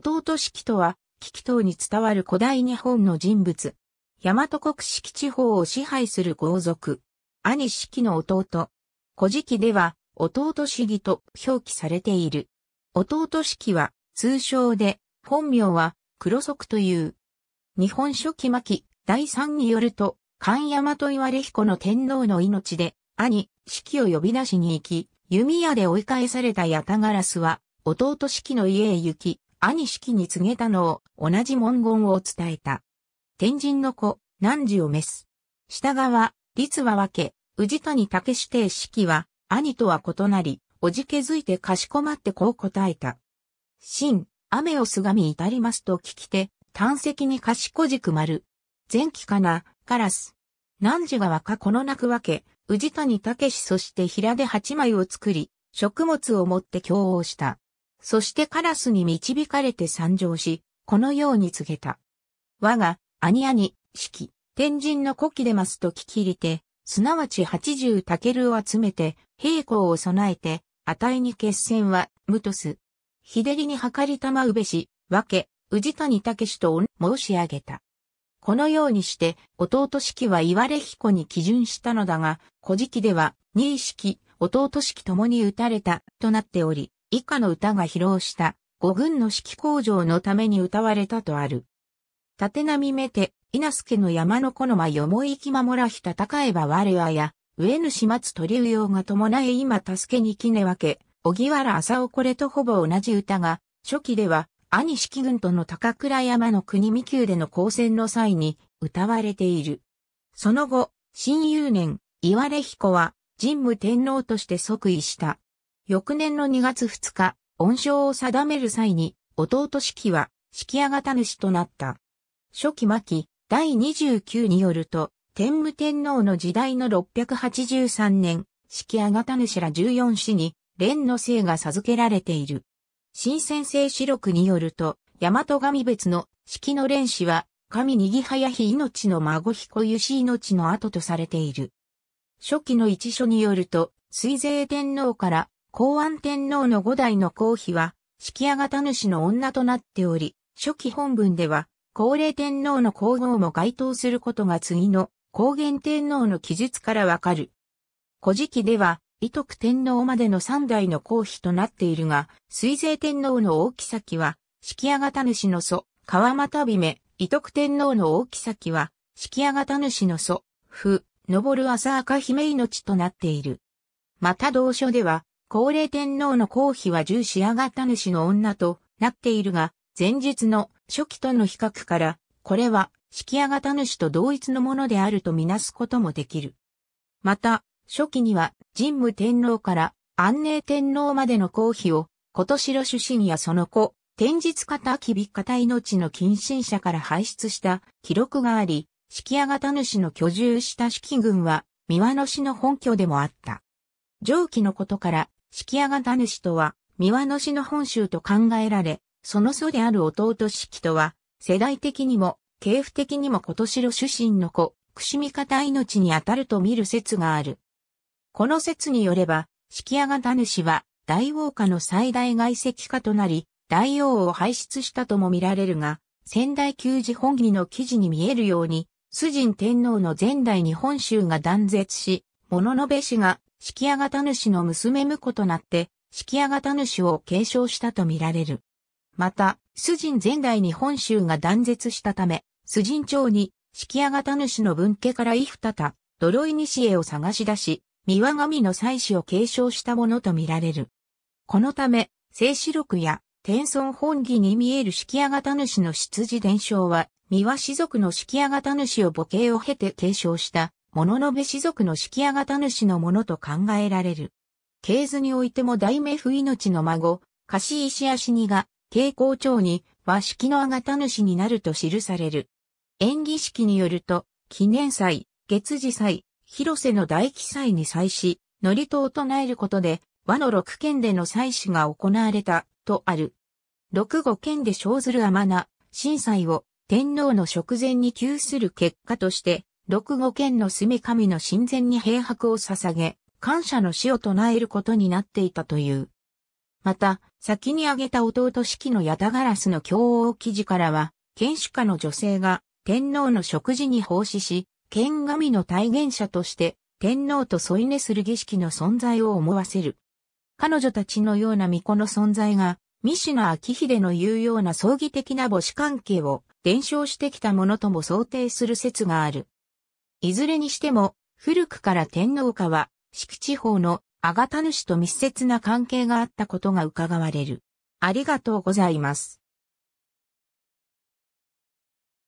弟式とは、危機等に伝わる古代日本の人物。大和国式地方を支配する豪族。兄式の弟。古事記では、弟式と表記されている。弟式は、通称で、本名は、黒足という。日本書紀巻、第三によると、神山とわれ彦の天皇の命で、兄、式を呼び出しに行き、弓矢で追い返されたヤ田ガラスは、弟式の家へ行き、兄式に告げたのを同じ文言を伝えた。天神の子、何時を召す。下側、律は分け、宇治谷武指定式は、兄とは異なり、おじけづいてかしこまってこう答えた。真、雨をすがみ至りますと聞きて、単石にかしこじく丸。前期かな、カラス。何時が若この泣くわけ、宇治谷武そして平で八枚を作り、食物を持って共応した。そしてカラスに導かれて参上し、このように告げた。我が、兄兄、式、天神の古希でますと聞き入れて、すなわち八十タケルを集めて、平行を備えて、値に決戦は、無とす。日照りに計り玉うべし、分け、宇治谷武氏と申し上げた。このようにして、弟式は言われ彦に基準したのだが、古事記では、二式、弟式ともに打たれた、となっており、以下の歌が披露した五軍の指揮工場のために歌われたとある。縦波めて、稲助の山の子の間よもいきまもらひたたかえば我はや、上ぬ始末取りうようが伴え今助けにきねわけ、小原朝尾これとほぼ同じ歌が、初期では、兄式軍との高倉山の国未宮での交戦の際に歌われている。その後、新友年、岩れ彦は、神武天皇として即位した。翌年の2月2日、恩賞を定める際に、弟式は、式屋型主となった。初期末期、第29によると、天武天皇の時代の683年、式屋型主ら14子に、蓮の姓が授けられている。新先生史録によると、大和神別の式の蓮子は、神にぎはやひ命の孫彦ゆし命の後とされている。初期の一書によると、水勢天皇から公安天皇の五代の皇妃は、式屋型主の女となっており、初期本文では、高齢天皇の皇后も該当することが次の、高原天皇の記述からわかる。古事記では、伊徳天皇までの三代の皇妃となっているが、水勢天皇の大さきは、式屋型主の祖、川又姫、伊徳天皇の大さきは、式屋型主の祖、夫、昇る朝赤姫命となっている。また同書では、高齢天皇の皇妃は重視上がった主の女となっているが、前述の初期との比較から、これは式上がった主と同一のものであるとみなすこともできる。また、初期には神武天皇から安寧天皇までの皇妃を、今年の出身やその子、天日方秋日方命の近親者から排出した記録があり、式上方主の居住した式群は、三輪の市の本拠でもあった。上記のことから、式屋がた主とは、三輪の氏の本州と考えられ、その祖である弟式とは、世代的にも、系譜的にも今年の主神の子、し見方命にあたると見る説がある。この説によれば、式屋がた主は、大王家の最大外籍家となり、大王を輩出したとも見られるが、仙台旧寺本義の記事に見えるように、崇神天皇の前代に本州が断絶し、物の部氏が式屋型主の娘婿となって、式屋型主を継承したとみられる。また、主人前代に本州が断絶したため、主人町に、式屋型主の分家から伊二た、泥井西へを探し出し、三輪神の祭祀を継承したものとみられる。このため、聖止録や天孫本義に見える式屋型主の出自伝承は、三輪氏族の式屋型主を母系を経て継承した物の部氏族の式屋型主のものと考えられる。系図においても大名不命の孫、貸石屋死が、慶光町に和式のあがた主になると記される。演技式によると、記念祭、月次祭、広瀬の大記祭に際し、祝詞を唱えることで、和の六県での祭祀が行われた、とある。六五県で生ずる天名、震災を天皇の食前に給する結果として、六五県の住神の神前に平白を捧げ、感謝の死を唱えることになっていたという。また、先に挙げた弟式のヤタガラスの共王記事からは、剣主家の女性が天皇の食事に奉仕し、剣神の体現者として天皇と添い寝する儀式の存在を思わせる。彼女たちのような巫女の存在が、三品秋秀の言うような葬儀的な母子関係を伝承してきたものとも想定する説がある。いずれにしても、古くから天皇家は、敷地方のあがた主と密接な関係があったことが伺われる。ありがとうございます。